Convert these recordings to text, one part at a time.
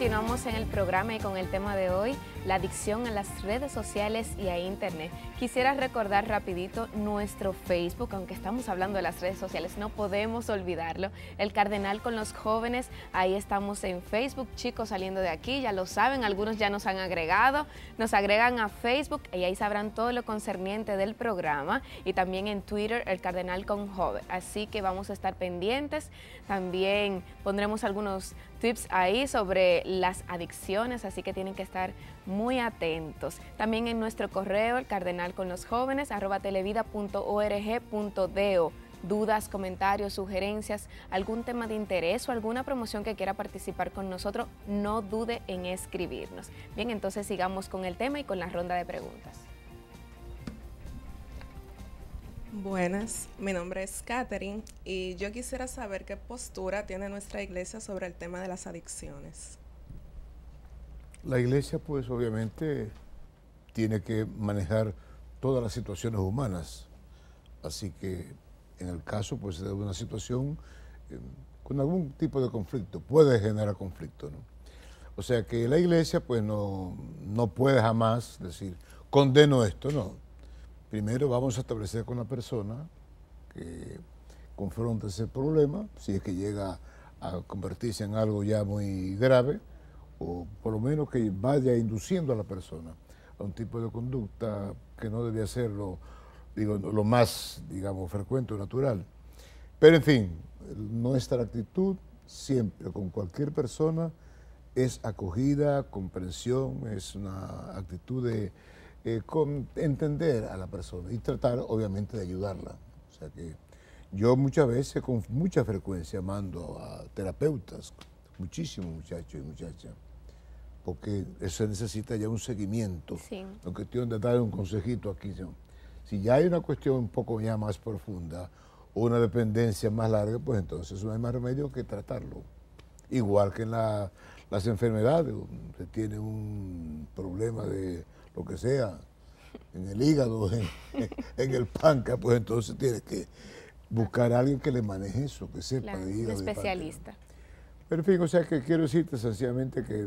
continuamos en el programa y con el tema de hoy, la adicción a las redes sociales y a internet. Quisiera recordar rapidito nuestro Facebook, aunque estamos hablando de las redes sociales, no podemos olvidarlo. El Cardenal con los jóvenes, ahí estamos en Facebook, chicos saliendo de aquí, ya lo saben, algunos ya nos han agregado, nos agregan a Facebook y ahí sabrán todo lo concerniente del programa y también en Twitter, el Cardenal con joven. Así que vamos a estar pendientes, también pondremos algunos tips ahí sobre las adicciones, así que tienen que estar muy atentos. También en nuestro correo, el cardenal con los jóvenes, arroba televida.org.do dudas, comentarios, sugerencias, algún tema de interés o alguna promoción que quiera participar con nosotros, no dude en escribirnos. Bien, entonces sigamos con el tema y con la ronda de preguntas. Buenas, mi nombre es Katherine y yo quisiera saber qué postura tiene nuestra iglesia sobre el tema de las adicciones. La iglesia pues obviamente tiene que manejar todas las situaciones humanas, así que en el caso pues de una situación eh, con algún tipo de conflicto, puede generar conflicto, ¿no? O sea que la iglesia pues no, no puede jamás decir, condeno esto, no Primero vamos a establecer con la persona que confronta ese problema, si es que llega a convertirse en algo ya muy grave, o por lo menos que vaya induciendo a la persona a un tipo de conducta que no debe ser lo, digo, lo más, digamos, frecuente o natural. Pero en fin, nuestra actitud siempre con cualquier persona es acogida, comprensión, es una actitud de eh, con entender a la persona y tratar, obviamente, de ayudarla. O sea que yo muchas veces, con mucha frecuencia, mando a terapeutas, muchísimos muchachos y muchachas, porque eso necesita ya un seguimiento. lo que cuestión de dar un consejito aquí. si ya hay una cuestión un poco ya más profunda o una dependencia más larga, pues entonces no hay más remedio que tratarlo. Igual que en las enfermedades, se tiene un problema de lo que sea, en el hígado, en, el panca, pues entonces tienes que buscar a alguien que le maneje eso, que sepa de especialista. Pero en o sea que quiero decirte sencillamente que,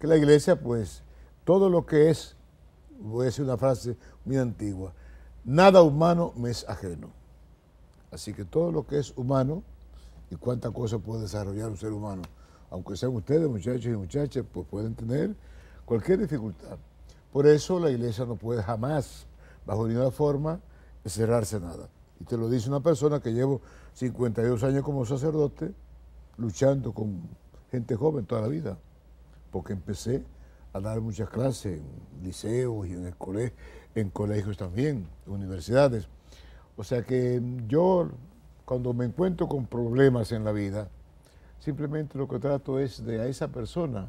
que la iglesia, pues, todo lo que es, voy a decir una frase muy antigua, nada humano me es ajeno. Así que todo lo que es humano y cuántas cosas puede desarrollar un ser humano, aunque sean ustedes, muchachos y muchachas, pues pueden tener cualquier dificultad. Por eso la iglesia no puede jamás, bajo ninguna forma, cerrarse nada. Y te lo dice una persona que llevo 52 años como sacerdote, luchando con gente joven toda la vida, porque empecé a dar muchas clases en liceos y en, en colegios también, universidades. O sea que yo, cuando me encuentro con problemas en la vida, simplemente lo que trato es de a esa persona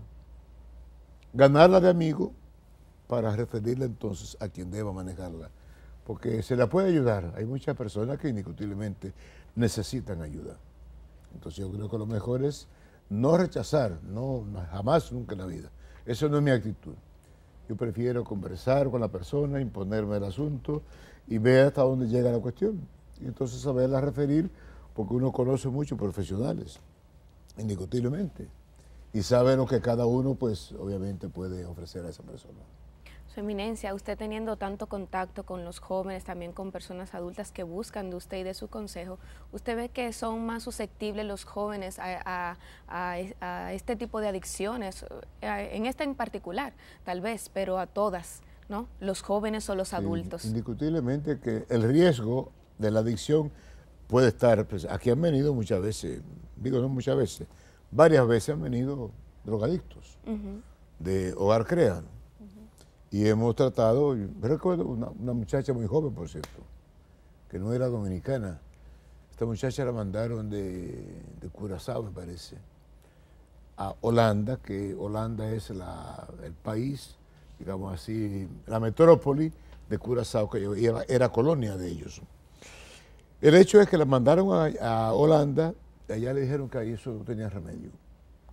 ganarla de amigo para referirla entonces a quien deba manejarla, porque se la puede ayudar. Hay muchas personas que indiscutiblemente necesitan ayuda. Entonces yo creo que lo mejor es no rechazar, no, jamás, nunca en la vida. Eso no es mi actitud. Yo prefiero conversar con la persona, imponerme el asunto y ver hasta dónde llega la cuestión. Y entonces saberla referir, porque uno conoce muchos profesionales, indiscutiblemente, y sabe lo que cada uno, pues, obviamente puede ofrecer a esa persona. Su eminencia, usted teniendo tanto contacto con los jóvenes, también con personas adultas que buscan de usted y de su consejo, ¿usted ve que son más susceptibles los jóvenes a, este tipo de adicciones? Eh, en esta en particular, tal vez, pero a todas, ¿no? Los jóvenes o los adultos. indiscutiblemente que el riesgo de la adicción puede estar, pues, aquí han venido muchas veces, digo no muchas veces, varias veces han venido drogadictos de Hogar Crean y hemos tratado, recuerdo una, muchacha muy joven, por cierto, que no era dominicana. Esta muchacha la mandaron de, de Curazao, me parece, a Holanda, que Holanda es el país, digamos así, la metrópoli de Curazao, que era, era, colonia de ellos. El hecho es que la mandaron a, a Holanda, y allá le dijeron que ahí eso no tenía remedio,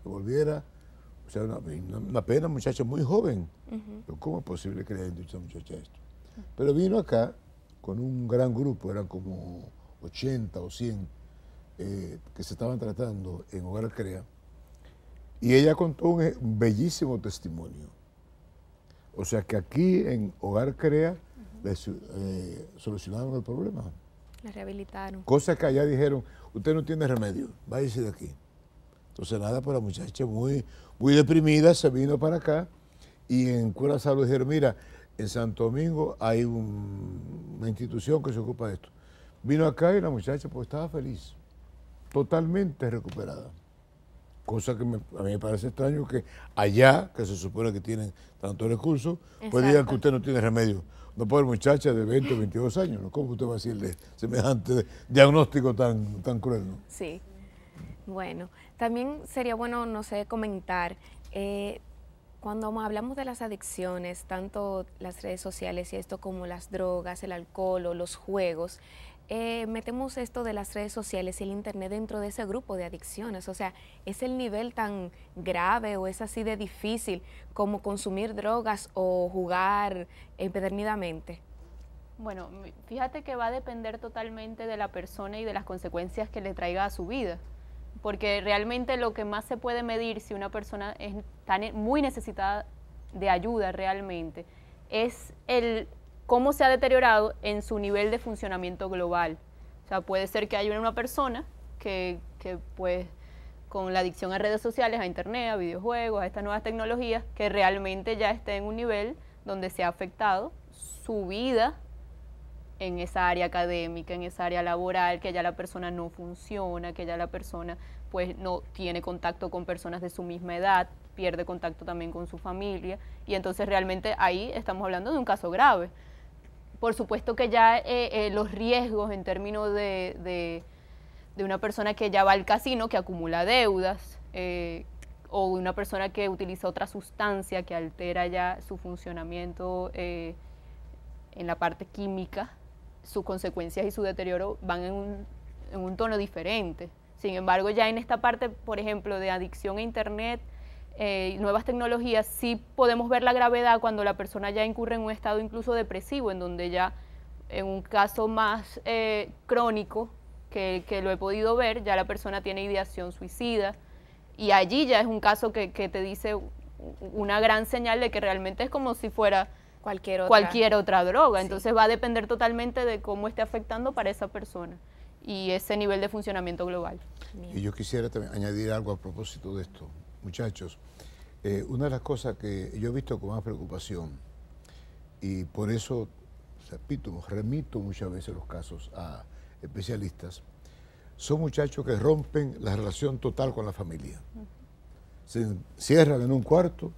que volviera una, pena muchacha muy joven. ¿Cómo es posible que le hayan dicho a muchacha esto? Pero vino acá con un gran grupo, eran como 80 o 100 eh, que se estaban tratando en Hogar Crea, y ella contó un eh, bellísimo testimonio. O sea que aquí en Hogar Crea eh, solucionaron el problema. La rehabilitaron. Cosa que allá dijeron, usted no tiene remedio, váyase de aquí. Entonces nada, pues la muchacha muy, muy deprimida se vino para acá y en Cura salud dijeron, mira, en Santo Domingo hay una institución que se ocupa de esto. Vino acá y la muchacha pues estaba feliz, totalmente recuperada. Cosa que a mí me parece extraño que allá, que se supone que tienen tantos recursos, pues digan que usted no tiene remedio. No puede muchacha de 20 o 22 años, ¿no? ¿Cómo usted va a decirle semejante diagnóstico tan, tan cruel? ¿no? Sí. Bueno, también sería bueno, no sé, comentar, eh, cuando hablamos de las adicciones, tanto las redes sociales y esto como las drogas, el alcohol o los juegos, eh, metemos esto de las redes sociales y el Internet dentro de ese grupo de adicciones. O sea, ¿es el nivel tan grave o es así de difícil como consumir drogas o jugar empedernidamente? Bueno, fíjate que va a depender totalmente de la persona y de las consecuencias que le traiga a su vida porque realmente lo que más se puede medir si una persona está eh, muy necesitada de ayuda realmente es el cómo se ha deteriorado en su nivel de funcionamiento global. O sea, puede ser que haya una persona que, que pues con la adicción a redes sociales, a internet, a videojuegos, a estas nuevas tecnologías, que realmente ya esté en un nivel donde se ha afectado su vida en esa área académica, en esa área laboral, que ya la persona no funciona, que ya la persona pues no tiene contacto con personas de su misma edad, pierde contacto también con su familia y entonces realmente ahí estamos hablando de un caso grave. Por supuesto que ya eh, eh, los riesgos en términos de, una persona que ya va al casino, que acumula deudas, o eh, o una persona que utiliza otra sustancia que altera ya su funcionamiento en la parte química sus consecuencias y su deterioro van en un, tono diferente. Sin embargo, ya en esta parte, por ejemplo, de adicción a Internet, eh, nuevas tecnologías, sí podemos ver la gravedad cuando la persona ya incurre en un estado incluso depresivo, en donde ya, en un caso más eh, crónico que, lo he podido ver, ya la persona tiene ideación suicida. Y allí ya es un caso que te dice una gran señal de que realmente es como si fuera cualquier otra, droga. Entonces va a depender totalmente de cómo esté afectando para esa persona y ese nivel de funcionamiento global. Y yo quisiera también añadir algo a propósito de esto. Muchachos, eh, una de las cosas que yo he visto con más preocupación, y por eso, repito, remito muchas veces los casos a especialistas, son muchachos que rompen la relación total con la familia. Se cierran en un cuarto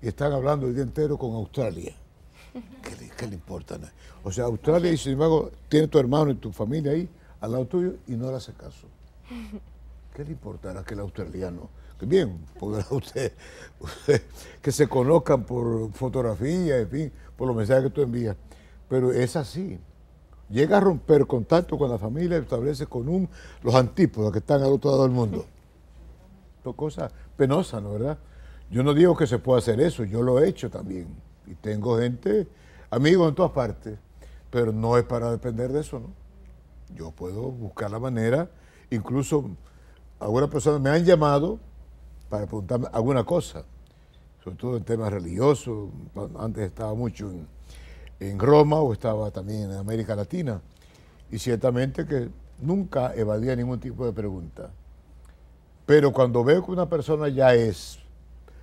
y están hablando el día entero con Australia ¿Qué le, qué importa? O sea, Australia y sin embargo tiene tu hermano y tu familia ahí al lado tuyo y no le hace caso. ¿Qué le importará que el australiano? bien, podrá usted, que se conozcan por fotografía, en fin, por los mensajes que tú envías. Pero es así. Llega a romper contacto con la familia y establece con un, los antípodos que están al otro lado del mundo. Son cosa, penosa, ¿no verdad? Yo no digo que se pueda hacer eso, yo lo he hecho también y tengo gente, amigos en todas partes, pero no es para depender de eso, ¿no? Yo puedo buscar la manera, incluso algunas personas me han llamado para preguntarme alguna cosa, sobre todo en temas religiosos, antes estaba mucho en, en Roma o estaba también en América Latina, y ciertamente que nunca evadía ningún tipo de pregunta. Pero cuando veo que una persona ya es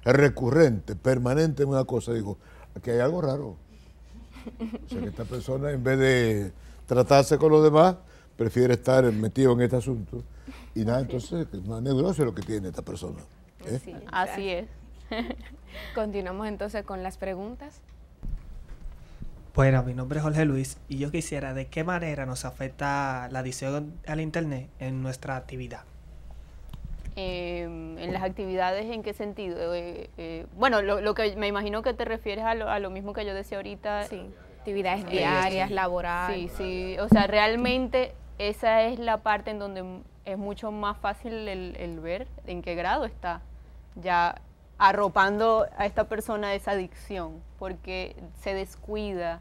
recurrente, permanente en una cosa, digo, aquí hay algo raro. O sea que esta persona, en vez de tratarse con los demás, prefiere estar metido en este asunto. Y nada, entonces es más negroso lo que tiene esta persona. ¿eh? así es. Continuamos entonces con las preguntas. Bueno, mi nombre es Jorge Luis y yo quisiera de qué manera nos afecta la adicción al Internet en nuestra actividad. Em, ¿En las actividades en qué sentido? Eh, eh, bueno, lo, que me imagino que te refieres a lo, a lo mismo que yo decía ahorita. actividades diarias, laborales. Sí, sí, o sea, realmente esa es la parte en donde es mucho más fácil el, ver en qué grado está ya arropando a esta persona esa adicción, porque se descuida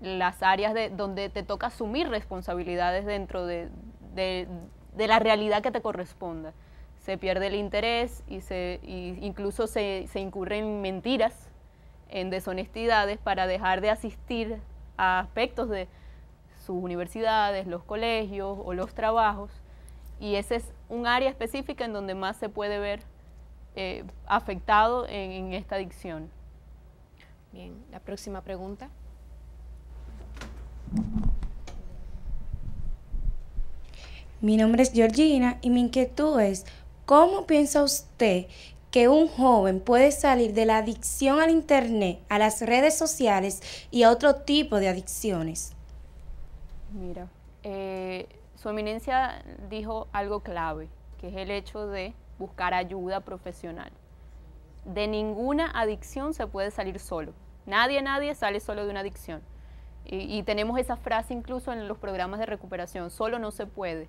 las áreas de, donde te toca asumir responsabilidades dentro de la realidad que te corresponda se pierde el interés y se, incluso se, se incurren mentiras, en deshonestidades para dejar de asistir a aspectos de sus universidades, los colegios o los trabajos. Y ese es un área específica en donde más se puede ver eh, afectado en, en esta adicción. Bien, la próxima pregunta. Mi nombre es Georgina y mi inquietud es ¿Cómo piensa usted que un joven puede salir de la adicción al Internet, a las redes sociales y a otro tipo de adicciones? Mira, eh, su eminencia dijo algo clave, que es el hecho de buscar ayuda profesional. De ninguna adicción se puede salir solo. Nadie, nadie sale solo de una adicción. y tenemos esa frase incluso en los programas de recuperación, solo no se puede.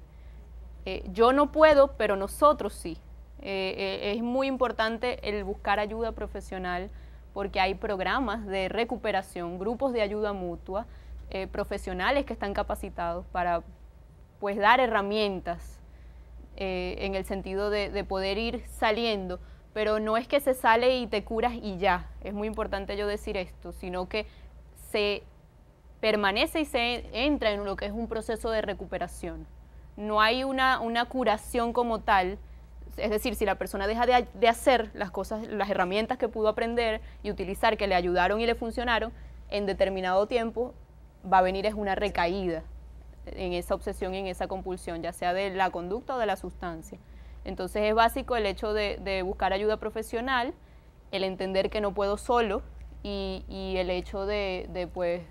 Eh, yo no puedo, pero nosotros sí. Eh, eh, es muy importante el buscar ayuda profesional porque hay programas de recuperación, grupos de ayuda mutua, profesionales que están capacitados para pues dar herramientas en el sentido de poder ir saliendo pero no es que se sale y te curas y ya, es muy importante yo decir esto, sino que se permanece y se entra en lo que es un proceso de recuperación no hay una, curación como tal. Es decir, si la persona deja de, hacer las cosas, las herramientas que pudo aprender y utilizar que le ayudaron y le funcionaron, en determinado tiempo va a venir es una recaída en esa obsesión y en esa compulsión, ya sea de la conducta o de la sustancia. Entonces es básico el hecho de, buscar ayuda profesional, el entender que no puedo solo y, el hecho de, de pues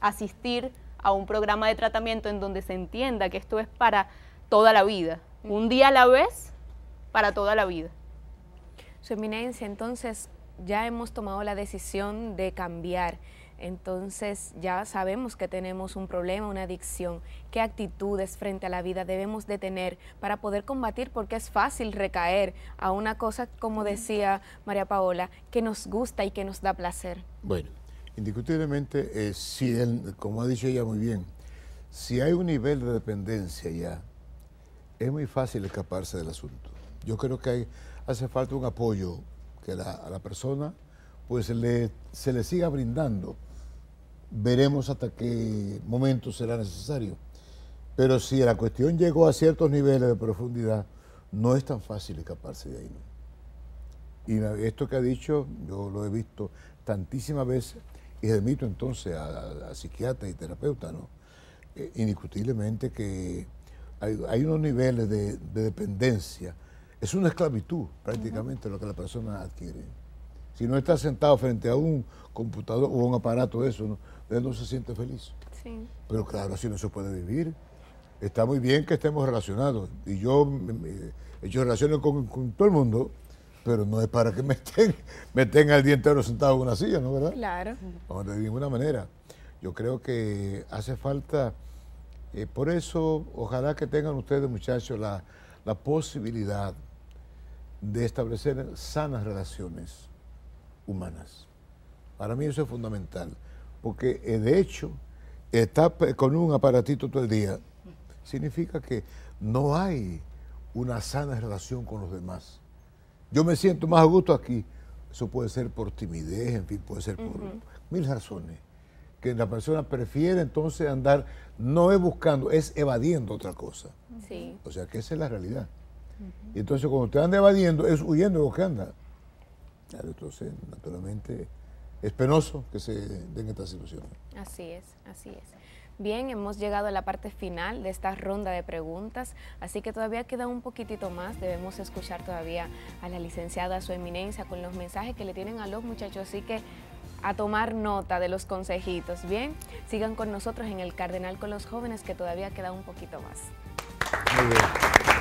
asistir a un programa de tratamiento en donde se entienda que esto es para toda la vida, mm. un día a la vez, para toda la vida. Su eminencia, entonces ya hemos tomado la decisión de cambiar, entonces ya sabemos que tenemos un problema, una adicción, qué actitudes frente a la vida debemos de tener para poder combatir, porque es fácil recaer a una cosa, como decía María Paola, que nos gusta y que nos da placer. Bueno, Indiscutiblemente, eh, si como ha dicho ella muy bien, si hay un nivel de dependencia ya, es muy fácil escaparse del asunto. Yo creo que hace falta un apoyo que a la persona pues le, se le siga brindando. Veremos hasta qué momento será necesario. Pero si la cuestión llegó a ciertos niveles de profundidad, no es tan fácil escaparse de ahí. Y esto que ha dicho, yo lo he visto tantísimas veces y admito entonces a, psiquiatra y terapeuta, ¿no? Eh, indiscutiblemente que hay, unos niveles de, dependencia. Es una esclavitud prácticamente lo que la persona adquiere. Si no está sentado frente a un computador o un aparato de eso, ¿no? él no se siente feliz. Pero claro, así no se puede vivir. Está muy bien que estemos relacionados. Y yo, me, relaciono con todo el mundo, pero no es para que me estén, me tenga el día entero sentado en una silla, ¿no verdad? Claro. de ninguna manera. Yo creo que hace falta, eh, por eso ojalá que tengan ustedes muchachos la, la posibilidad de establecer sanas relaciones humanas. Para mí eso es fundamental, porque eh, de hecho estar con un aparatito todo el día significa que no hay una sana relación con los demás yo me siento más a gusto aquí. Eso puede ser por timidez, en fin, puede ser por mil razones. Que la persona prefiere entonces andar, no es buscando, es evadiendo otra cosa. O sea que esa es la realidad. Y entonces cuando usted anda evadiendo, es huyendo de lo que anda. Claro, entonces, naturalmente, es penoso que se den estas situaciones. Así es, así es. Bien, hemos llegado a la parte final de esta ronda de preguntas, así que todavía queda un poquitito más. Debemos escuchar todavía a la licenciada, a su eminencia, con los mensajes que le tienen a los muchachos, así que a tomar nota de los consejitos. Bien, sigan con nosotros en el Cardenal con los jóvenes, que todavía queda un poquito más.